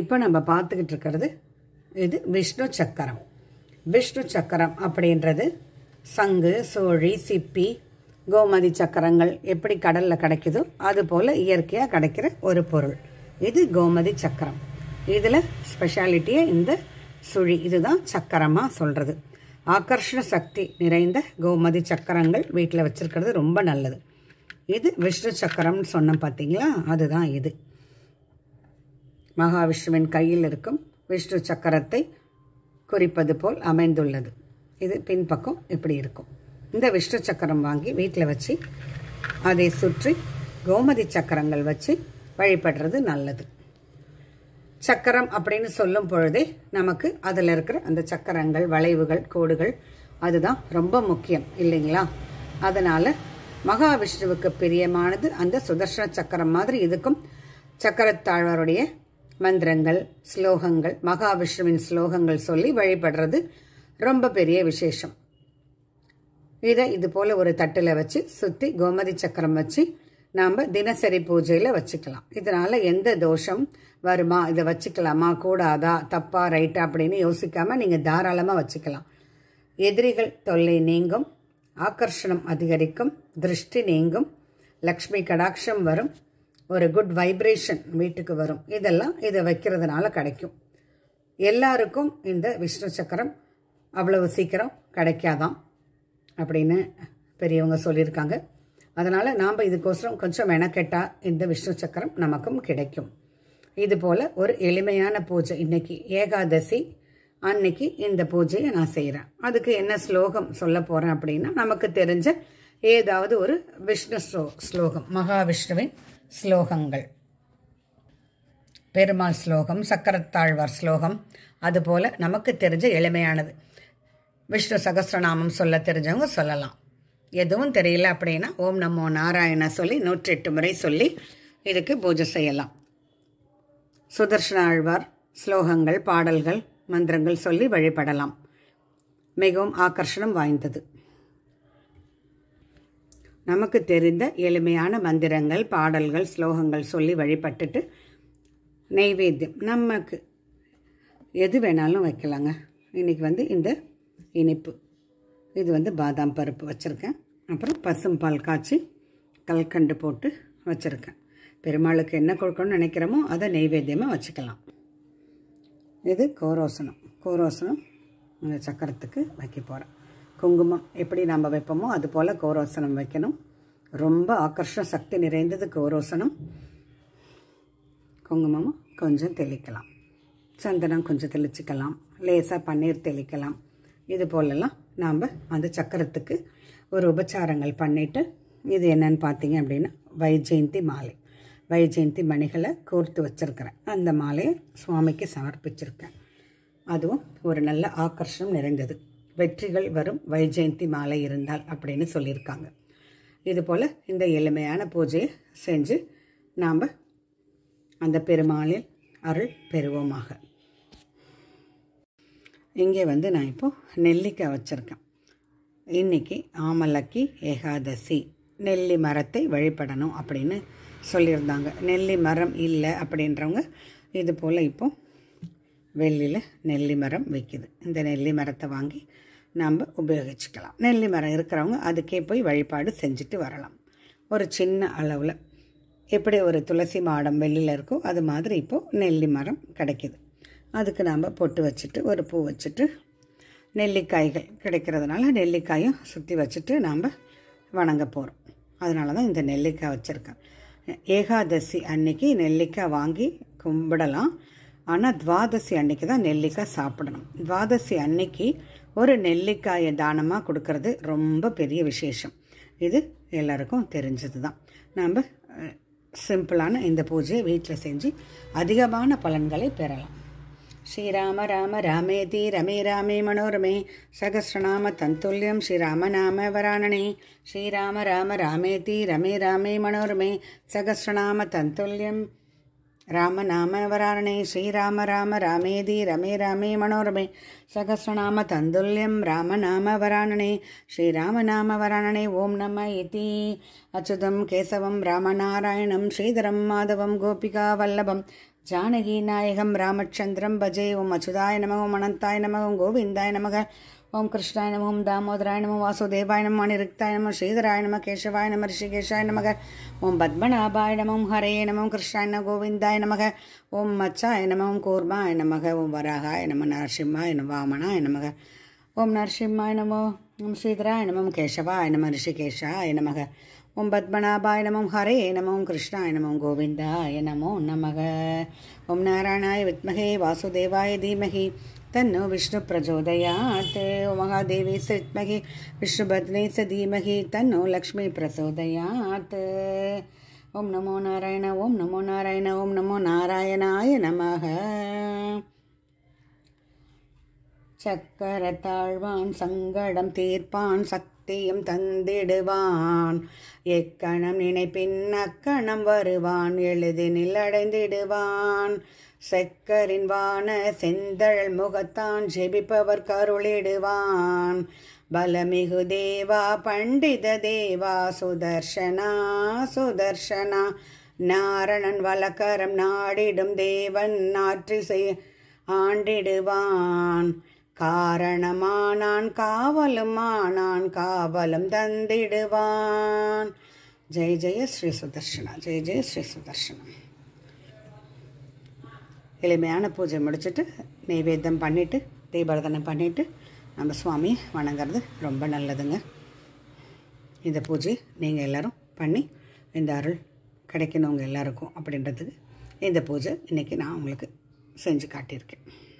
இப்போ நம்ம பார்த்துக்கிட்டு இருக்கிறது இது விஷ்ணு சக்கரம் விஷ்ணு சக்கரம் அப்படின்றது சங்கு சோழி சிப்பி கோமதி சக்கரங்கள் எப்படி கடலில் கிடைக்குதோ அது போல் இயற்கையாக கிடைக்கிற ஒரு பொருள் இது கோமதி சக்கரம் இதில் ஸ்பெஷாலிட்டியே இந்த சுழி இதுதான் சக்கரமாக சொல்கிறது ஆகர்ஷண சக்தி நிறைந்த கோமதி சக்கரங்கள் வீட்டில் வச்சுருக்கிறது ரொம்ப நல்லது இது விஷ்ணு சக்கரம்னு சொன்னோம் பார்த்தீங்களா அதுதான் இது மகாவிஷ்ணுவின் கையில் இருக்கும் விஷ்ணு சக்கரத்தை குறிப்பது போல் அமைந்துள்ளது இது பின்பக்கம் இப்படி இருக்கும் இந்த விஷ்ணு சக்கரம் வாங்கி வீட்டில் வச்சு அதை சுற்றி கோமதி சக்கரங்கள் வச்சு வழிபடுறது நல்லது சக்கரம் அப்படின்னு சொல்லும் பொழுதே நமக்கு அதில் இருக்கிற அந்த சக்கரங்கள் வளைவுகள் கோடுகள் அதுதான் ரொம்ப முக்கியம் இல்லைங்களா அதனால் மகாவிஷ்ணுவுக்கு பிரியமானது அந்த சுதர்ஷன சக்கரம் மாதிரி இதுக்கும் சக்கரத்தாழ்வருடைய மந்திரங்கள் ஸ்லோகங்கள் மகாவிஷ்ணுவின் ஸ்லோகங்கள் சொல்லி வழிபடுறது ரொம்ப பெரிய விசேஷம் இதை இது போல் ஒரு தட்டில் வச்சு சுற்றி கோமதி சக்கரம் வச்சு நாம் தினசரி பூஜையில் வச்சுக்கலாம் இதனால் எந்த தோஷம் வருமா இதை வச்சுக்கலாமா கூடாதா தப்பா ரைட்டா அப்படின்னு யோசிக்காமல் நீங்கள் தாராளமாக வச்சுக்கலாம் எதிரிகள் தொல்லை நீங்கும் ஆக்கர்ஷணம் அதிகரிக்கும் திருஷ்டி நீங்கும் லக்ஷ்மி கடாட்சம் வரும் ஒரு குட் வைப்ரேஷன் வீட்டுக்கு வரும் இதெல்லாம் இதை வைக்கிறதுனால கிடைக்கும் எல்லாருக்கும் இந்த விஷ்ணு சக்கரம் அவ்வளவு சீக்கிரம் கிடைக்காதான் அப்படின்னு பெரியவங்க சொல்லியிருக்காங்க அதனால் நாம் இதுக்கோசரம் கொஞ்சம் மெனக்கெட்டால் இந்த விஷ்ணு சக்கரம் நமக்கும் கிடைக்கும் இது போல் ஒரு எளிமையான பூஜை இன்றைக்கி ஏகாதசி அன்னைக்கு இந்த பூஜையை நான் செய்கிறேன் அதுக்கு என்ன ஸ்லோகம் சொல்ல போகிறேன் அப்படின்னா நமக்கு தெரிஞ்ச ஏதாவது ஒரு விஷ்ணு ஸ்லோ ஸ்லோகம் மகாவிஷ்ணுவின் ஸ்லோகங்கள் பெருமாள் ஸ்லோகம் சக்கரத்தாழ்வார் ஸ்லோகம் அதுபோல் நமக்கு தெரிஞ்ச எளிமையானது விஷ்ணு சகசிரநாமம் சொல்ல தெரிஞ்சவங்க சொல்லலாம் எதுவும் தெரியல அப்படின்னா ஓம் நமோ நாராயண சொல்லி நூற்றி எட்டு முறை சொல்லி இதுக்கு பூஜை செய்யலாம் சுதர்ஷன ஆழ்வார் ஸ்லோகங்கள் பாடல்கள் மந்திரங்கள் சொல்லி வழிபடலாம் மிகவும் ஆக்கர்ஷணம் வாய்ந்தது நமக்கு தெரிந்த எளிமையான மந்திரங்கள் பாடல்கள் ஸ்லோகங்கள் சொல்லி வழிபட்டுட்டு நெய்வேத்தியம் நமக்கு எது வேணாலும் வைக்கலாங்க இன்றைக்கி வந்து இந்த இனிப்பு இது வந்து பாதாம் பருப்பு வச்சுருக்கேன் அப்புறம் பசும்பால் காய்ச்சி கல்கண்டு போட்டு வச்சுருக்கேன் பெருமாளுக்கு என்ன கொடுக்கணும்னு நினைக்கிறோமோ அதை நெய்வேத்தியமாக வச்சுக்கலாம் இது கோரோசனம் கோரோசனம் சக்கரத்துக்கு வைக்க போகிறேன் குங்குமம் எப்படி நம்ம வைப்போமோ அது போல் கௌரோசனம் வைக்கணும் ரொம்ப ஆக்கர்ஷ சக்தி நிறைந்தது கௌரோசனம் குங்குமமும் கொஞ்சம் தெளிக்கலாம் சந்தனம் கொஞ்சம் தெளிச்சிக்கலாம் லேசாக பன்னீர் தெளிக்கலாம் இது போலெல்லாம் நாம் அந்த சக்கரத்துக்கு ஒரு உபச்சாரங்கள் பண்ணிவிட்டு இது என்னன்னு பார்த்தீங்க அப்படின்னா வைஜெயந்தி மாலை வைஜெயந்தி மணிகளை கோர்த்து வச்சுருக்கிறேன் அந்த மாலையை சுவாமிக்கு சமர்ப்பிச்சிருக்கேன் அதுவும் ஒரு நல்ல ஆக்கர்ஷம் நிறைந்தது வெற்றிகள் வரும் வைஜெயந்தி மாலை இருந்தால் அப்படின்னு சொல்லியிருக்காங்க இது போல் இந்த எளிமையான பூஜையை செஞ்சு நாம் அந்த பெருமாளில் அருள் பெறுவோமாக இங்கே வந்து நான் இப்போது நெல்லிக்காய் வச்சுருக்கேன் இன்றைக்கி ஆமலக்கி ஏகாதசி நெல்லி மரத்தை வழிபடணும் அப்படின்னு சொல்லியிருந்தாங்க நெல்லி மரம் இல்லை அப்படின்றவங்க இது போல் இப்போது வெள்ளியில் நெல்லி மரம் வைக்கிது இந்த நெல்லி மரத்தை வாங்கி நம்ம உபயோகிச்சுக்கலாம் நெல்லி மரம் இருக்கிறவங்க அதுக்கே போய் வழிபாடு செஞ்சுட்டு வரலாம் ஒரு சின்ன அளவில் எப்படி ஒரு துளசி மாடம் வெளியில் இருக்கோ அது மாதிரி இப்போது நெல்லி மரம் கிடைக்கிது அதுக்கு நாம் பொட்டு வச்சுட்டு ஒரு பூ வச்சுட்டு நெல்லிக்காய்கள் கிடைக்கிறதுனால நெல்லிக்காயும் சுற்றி வச்சுட்டு நாம் வணங்க போகிறோம் அதனால தான் இந்த நெல்லிக்காய் வச்சுருக்கேன் ஏகாதசி அன்னைக்கு நெல்லிக்காய் வாங்கி கும்பிடலாம் ஆனால் துவாதசி அன்னைக்கு தான் நெல்லிக்காய் சாப்பிடணும் துவாதசி அன்னைக்கு ஒரு நெல்லிக்காயை தானமாக கொடுக்கறது ரொம்ப பெரிய விசேஷம் இது எல்லாருக்கும் தெரிஞ்சது தான் நம்ம சிம்பிளான இந்த பூஜையை வீட்டில் செஞ்சு அதிகமான பலன்களை பெறலாம் ஸ்ரீராம ராம ராமேதி ரமே ராமே மனோரமே சகசிரநாம தந்துல்யம் ஸ்ரீராமநாம வராணனே ஸ்ரீராம ராம ராமேதி ரமே ராமே மனோரமே சகசிரநாம தந்துல்யம் रामनामवरारणे श्रीराम राम रामेदि रमे रामे मनोरमे सहस्रनाम तन्दुल्यं रामनामवराणणे श्रीरामनामवराणणे ॐ नम इति अच्युतं केशवं रामनारायणं श्रीधरं माधवं गोपिकावल्लभं जानकीनायकं रामचन्द्रं भजे ओम् अच्युताय नमः अनन्ताय नमः गोविन्दाय नमः ഓം കൃഷ്ണായ നമ ഓം ദാമോദരായ നമ വാസുദേവായ നമ മണിരുക്തായ നമ ശ്രീധരായ നമ കേശവായ നമ ഋഷികേശായ നമക ഓം പത്മനാഭായ നമം ഹരേ നമം കൃഷ്ണായ നമ ഗോവിന്ദായ നമക ഓം മച്ചായ നമ ഓം കൂർമായ നമക ഓം വരാഹായ നമ നരസിംഹായ നമ വാമണായ നമക ഓം നരസിംഹായ നമോ ഓം ശ്രീധരായ നമം കേശവായ നമ ഋഷികേശായ നമക ഓം പത്മനാഭായ നമം ഹരേ നമം കൃഷ്ണായ നമം ഗോവിന്ദായ നമോ നമക ഓം നാരായണായ വിത്മഹേ വാസുദേവായ ധീമഹി தன்னோ விஷ்ணு பிரச்சோதயாத் ஓ மகாதேவி சித்மகி விஷ்ணுபத்னே சதீமகி தன்னோ லக்ஷ்மி பிரசோதயாத் ஓம் நமோ நாராயண ஓம் நமோ நாராயண ஓம் நமோ நாராயணாய நமக சக்கரத்தாழ்வான் சங்கடம் தீர்ப்பான் சக்தியும் தந்திடுவான் எக்கணம் நினைப்பின் அக்கணம் வருவான் எழுதினில் அடைந்திடுவான் செக்கரின் வான செந்தழல் முகத்தான் செபிப்பவர் கருளிடுவான் பலமிகு தேவா பண்டித தேவா சுதர்ஷனா சுதர்ஷனா நாரணன் வலக்கரம் நாடிடும் தேவன் ஆற்றி செய் ஆண்டிடுவான் காரணமானான் காவலும் ஆனான் காவலும் தந்திடுவான் ஜெய ஜெய ஸ்ரீ சுதர்ஷனா ஜெய ஜெய ஸ்ரீ சுதர்ஷனா எளிமையான பூஜை முடிச்சுட்டு நெய்வேத்தம் பண்ணிவிட்டு தீபாரதனை பண்ணிவிட்டு நம்ம சுவாமியை வணங்குறது ரொம்ப நல்லதுங்க இந்த பூஜை நீங்கள் எல்லோரும் பண்ணி இந்த அருள் கிடைக்கணுங்க எல்லாருக்கும் அப்படின்றதுக்கு இந்த பூஜை இன்றைக்கி நான் உங்களுக்கு செஞ்சு காட்டியிருக்கேன்